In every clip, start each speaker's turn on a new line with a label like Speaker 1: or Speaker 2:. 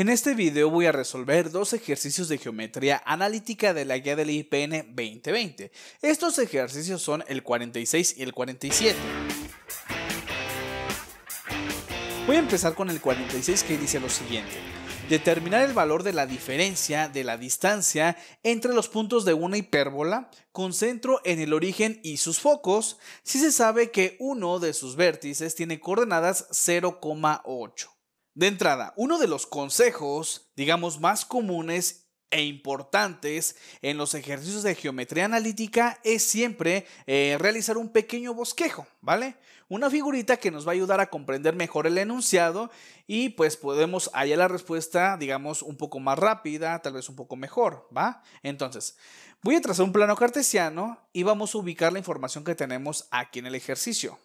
Speaker 1: En este video voy a resolver dos ejercicios de geometría analítica de la guía del IPN 2020. Estos ejercicios son el 46 y el 47. Voy a empezar con el 46 que dice lo siguiente. Determinar el valor de la diferencia de la distancia entre los puntos de una hipérbola con centro en el origen y sus focos si se sabe que uno de sus vértices tiene coordenadas 0,8. De entrada, uno de los consejos, digamos, más comunes e importantes en los ejercicios de geometría analítica es siempre eh, realizar un pequeño bosquejo, ¿vale? Una figurita que nos va a ayudar a comprender mejor el enunciado y pues podemos hallar la respuesta, digamos, un poco más rápida, tal vez un poco mejor, ¿va? Entonces, voy a trazar un plano cartesiano y vamos a ubicar la información que tenemos aquí en el ejercicio,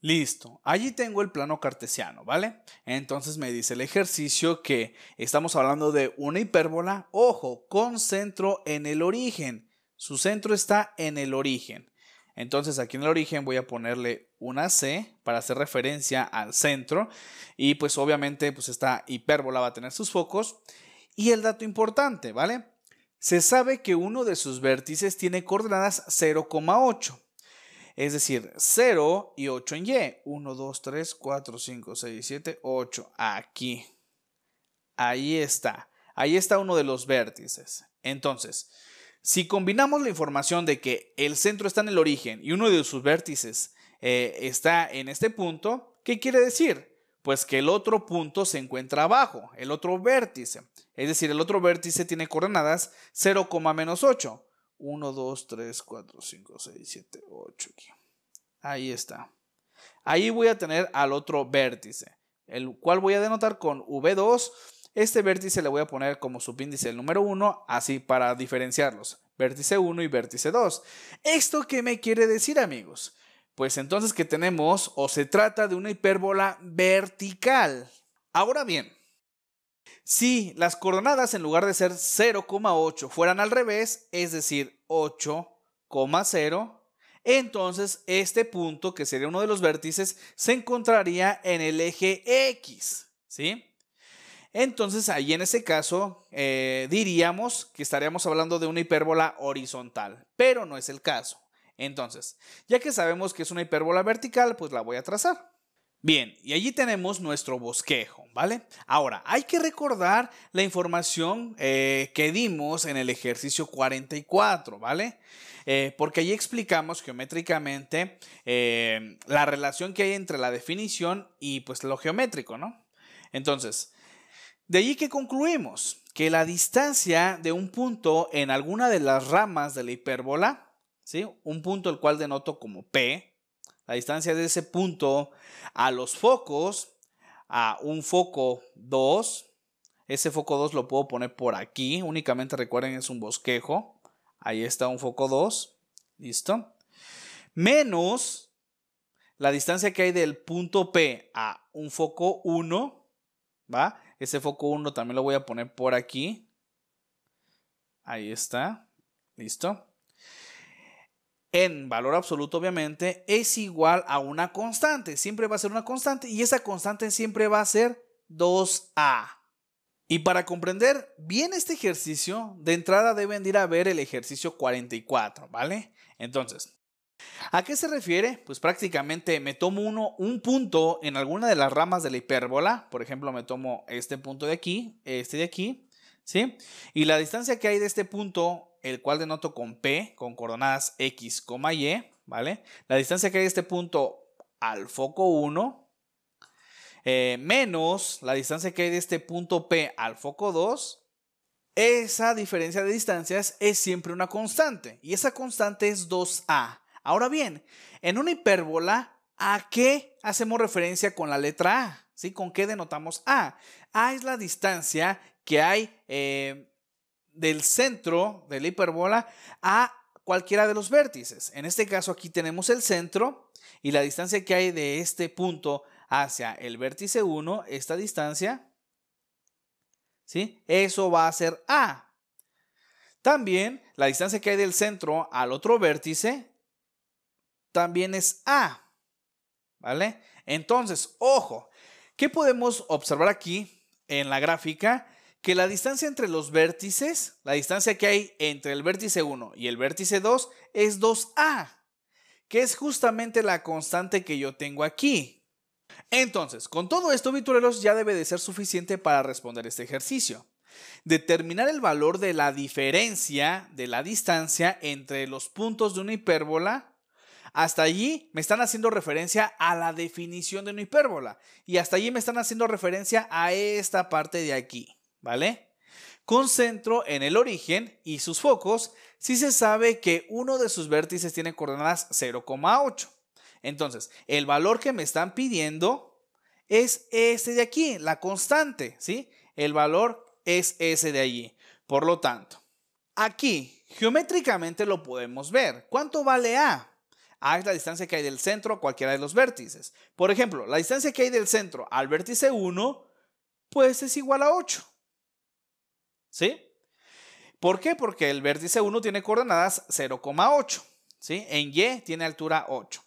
Speaker 1: Listo, allí tengo el plano cartesiano, ¿vale? Entonces me dice el ejercicio que estamos hablando de una hipérbola, ojo, con centro en el origen. Su centro está en el origen. Entonces aquí en el origen voy a ponerle una C para hacer referencia al centro y pues obviamente pues esta hipérbola va a tener sus focos. Y el dato importante, ¿vale? Se sabe que uno de sus vértices tiene coordenadas 0,8. Es decir, 0 y 8 en Y. 1, 2, 3, 4, 5, 6, 7, 8. Aquí. Ahí está. Ahí está uno de los vértices. Entonces, si combinamos la información de que el centro está en el origen y uno de sus vértices eh, está en este punto, ¿qué quiere decir? Pues que el otro punto se encuentra abajo, el otro vértice. Es decir, el otro vértice tiene coordenadas 0, menos 8. 1, 2, 3, 4, 5, 6, 7, 8. Ahí está. Ahí voy a tener al otro vértice, el cual voy a denotar con V2. Este vértice le voy a poner como subíndice el número 1, así para diferenciarlos. Vértice 1 y vértice 2. ¿Esto qué me quiere decir, amigos? Pues entonces que tenemos o se trata de una hipérbola vertical. Ahora bien, si las coordenadas en lugar de ser 0,8 fueran al revés, es decir, 8,0, entonces este punto, que sería uno de los vértices, se encontraría en el eje X, ¿sí? Entonces ahí en ese caso eh, diríamos que estaríamos hablando de una hipérbola horizontal, pero no es el caso. Entonces, ya que sabemos que es una hipérbola vertical, pues la voy a trazar. Bien, y allí tenemos nuestro bosquejo, ¿vale? Ahora, hay que recordar la información eh, que dimos en el ejercicio 44, ¿vale? Eh, porque allí explicamos geométricamente eh, la relación que hay entre la definición y pues lo geométrico, ¿no? Entonces, de allí que concluimos que la distancia de un punto en alguna de las ramas de la hipérbola, ¿sí? Un punto el cual denoto como P, la distancia de ese punto a los focos, a un foco 2. Ese foco 2 lo puedo poner por aquí. Únicamente recuerden, es un bosquejo. Ahí está un foco 2. ¿Listo? Menos la distancia que hay del punto P a un foco 1. ¿Va? Ese foco 1 también lo voy a poner por aquí. Ahí está. ¿Listo? en valor absoluto obviamente es igual a una constante. Siempre va a ser una constante y esa constante siempre va a ser 2A. Y para comprender bien este ejercicio, de entrada deben ir a ver el ejercicio 44, ¿vale? Entonces, ¿a qué se refiere? Pues prácticamente me tomo uno, un punto en alguna de las ramas de la hipérbola, por ejemplo, me tomo este punto de aquí, este de aquí, ¿sí? Y la distancia que hay de este punto el cual denoto con P, con coordenadas X, Y, ¿vale? La distancia que hay de este punto al foco 1, eh, menos la distancia que hay de este punto P al foco 2, esa diferencia de distancias es siempre una constante, y esa constante es 2A. Ahora bien, en una hipérbola, ¿a qué hacemos referencia con la letra A? ¿Sí? ¿Con qué denotamos A? A es la distancia que hay eh, del centro de la hiperbola a cualquiera de los vértices. En este caso aquí tenemos el centro y la distancia que hay de este punto hacia el vértice 1, esta distancia, ¿sí? Eso va a ser A. También la distancia que hay del centro al otro vértice también es A. ¿Vale? Entonces, ojo, ¿qué podemos observar aquí en la gráfica? que la distancia entre los vértices, la distancia que hay entre el vértice 1 y el vértice 2 es 2a, que es justamente la constante que yo tengo aquí. Entonces, con todo esto, vitureros, ya debe de ser suficiente para responder este ejercicio. Determinar el valor de la diferencia de la distancia entre los puntos de una hipérbola. Hasta allí me están haciendo referencia a la definición de una hipérbola. Y hasta allí me están haciendo referencia a esta parte de aquí. ¿vale? Con centro en el origen y sus focos si se sabe que uno de sus vértices tiene coordenadas 0,8. Entonces, el valor que me están pidiendo es este de aquí, la constante, ¿sí? El valor es ese de allí. Por lo tanto, aquí geométricamente lo podemos ver. ¿Cuánto vale A? A es la distancia que hay del centro a cualquiera de los vértices. Por ejemplo, la distancia que hay del centro al vértice 1, pues es igual a 8. ¿sí? ¿Por qué? Porque el vértice 1 tiene coordenadas 0,8, ¿sí? En Y tiene altura 8.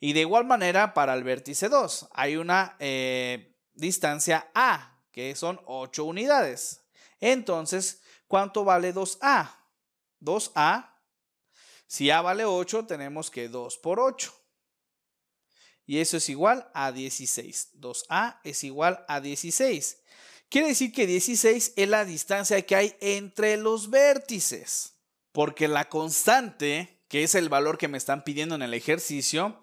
Speaker 1: Y de igual manera para el vértice 2 hay una eh, distancia A, que son 8 unidades. Entonces, ¿cuánto vale 2A? 2A, si A vale 8, tenemos que 2 por 8. Y eso es igual a 16. 2A es igual a 16. Quiere decir que 16 es la distancia que hay entre los vértices, porque la constante, que es el valor que me están pidiendo en el ejercicio,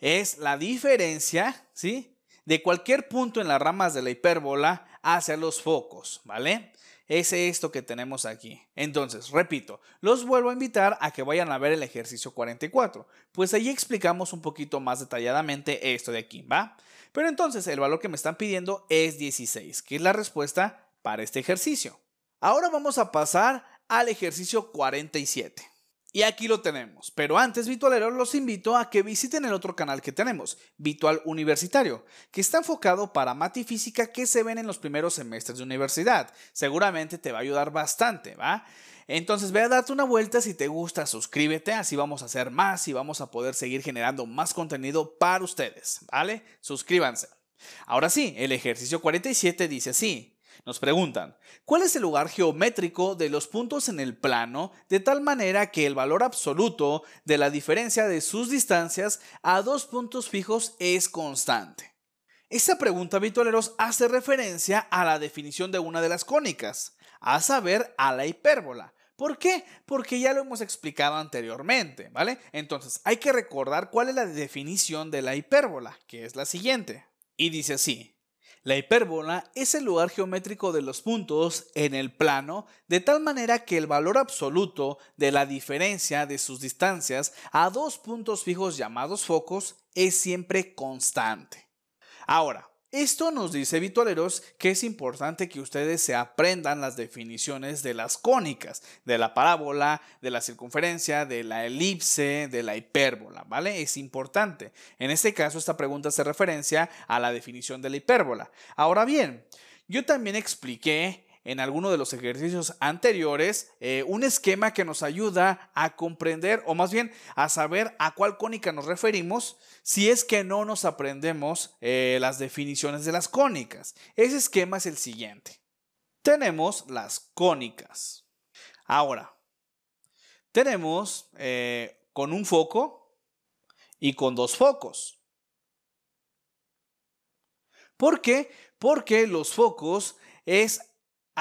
Speaker 1: es la diferencia, ¿sí? De cualquier punto en las ramas de la hipérbola hacia los focos, ¿vale? es esto que tenemos aquí. Entonces, repito, los vuelvo a invitar a que vayan a ver el ejercicio 44, pues ahí explicamos un poquito más detalladamente esto de aquí, ¿va? Pero entonces el valor que me están pidiendo es 16, que es la respuesta para este ejercicio. Ahora vamos a pasar al ejercicio 47. Y aquí lo tenemos. Pero antes, Vitualeros, los invito a que visiten el otro canal que tenemos, Vitual Universitario, que está enfocado para matifísica física que se ven en los primeros semestres de universidad. Seguramente te va a ayudar bastante, ¿va? Entonces ve a darte una vuelta, si te gusta suscríbete, así vamos a hacer más y vamos a poder seguir generando más contenido para ustedes, ¿vale? Suscríbanse. Ahora sí, el ejercicio 47 dice así, nos preguntan, ¿cuál es el lugar geométrico de los puntos en el plano de tal manera que el valor absoluto de la diferencia de sus distancias a dos puntos fijos es constante? Esta pregunta, habitualeros, hace referencia a la definición de una de las cónicas, a saber, a la hipérbola. ¿Por qué? Porque ya lo hemos explicado anteriormente, ¿vale? Entonces, hay que recordar cuál es la definición de la hipérbola, que es la siguiente. Y dice así, la hipérbola es el lugar geométrico de los puntos en el plano, de tal manera que el valor absoluto de la diferencia de sus distancias a dos puntos fijos llamados focos es siempre constante. Ahora, esto nos dice, vitualeros, que es importante que ustedes se aprendan las definiciones de las cónicas, de la parábola, de la circunferencia, de la elipse, de la hipérbola, ¿vale? Es importante. En este caso, esta pregunta hace referencia a la definición de la hipérbola. Ahora bien, yo también expliqué en alguno de los ejercicios anteriores eh, un esquema que nos ayuda a comprender o más bien a saber a cuál cónica nos referimos si es que no nos aprendemos eh, las definiciones de las cónicas. Ese esquema es el siguiente. Tenemos las cónicas. Ahora, tenemos eh, con un foco y con dos focos. ¿Por qué? Porque los focos es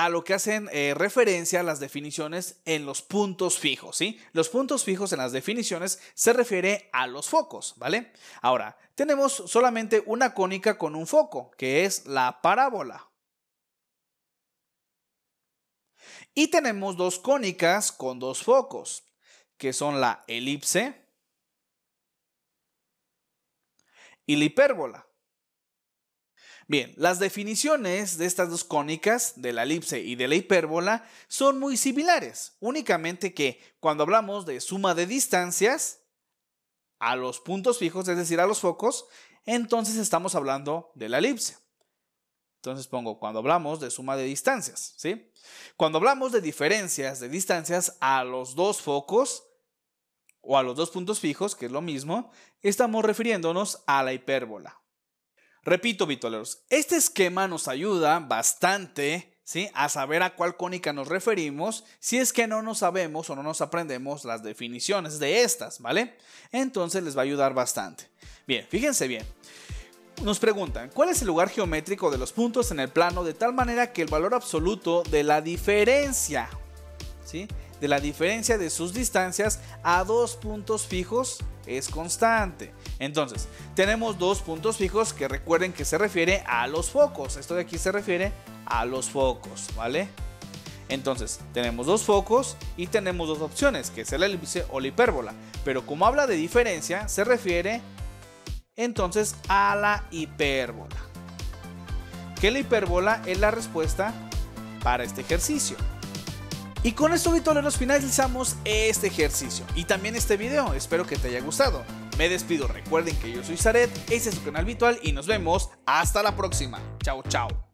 Speaker 1: a lo que hacen eh, referencia a las definiciones en los puntos fijos, ¿sí? Los puntos fijos en las definiciones se refiere a los focos, ¿vale? Ahora, tenemos solamente una cónica con un foco, que es la parábola. Y tenemos dos cónicas con dos focos, que son la elipse y la hipérbola. Bien, las definiciones de estas dos cónicas, de la elipse y de la hipérbola, son muy similares, únicamente que cuando hablamos de suma de distancias a los puntos fijos, es decir, a los focos, entonces estamos hablando de la elipse. Entonces pongo cuando hablamos de suma de distancias, ¿sí? Cuando hablamos de diferencias de distancias a los dos focos o a los dos puntos fijos, que es lo mismo, estamos refiriéndonos a la hipérbola, Repito, Bitoleros, este esquema nos ayuda bastante ¿Sí? A saber a cuál cónica nos referimos si es que no nos sabemos o no nos aprendemos las definiciones de estas, ¿vale? Entonces les va a ayudar bastante. Bien, fíjense bien. Nos preguntan, ¿cuál es el lugar geométrico de los puntos en el plano de tal manera que el valor absoluto de la diferencia, ¿sí? de la diferencia de sus distancias a dos puntos fijos es constante. Entonces, tenemos dos puntos fijos que recuerden que se refiere a los focos. Esto de aquí se refiere a los focos, ¿vale? Entonces, tenemos dos focos y tenemos dos opciones, que es el elipse o la hipérbola. Pero como habla de diferencia, se refiere entonces a la hipérbola. Que la hipérbola es la respuesta para este ejercicio. Y con esto, nos finalizamos este ejercicio y también este video. Espero que te haya gustado. Me despido. Recuerden que yo soy Zaret, este es su canal virtual y nos vemos hasta la próxima. Chao, chao.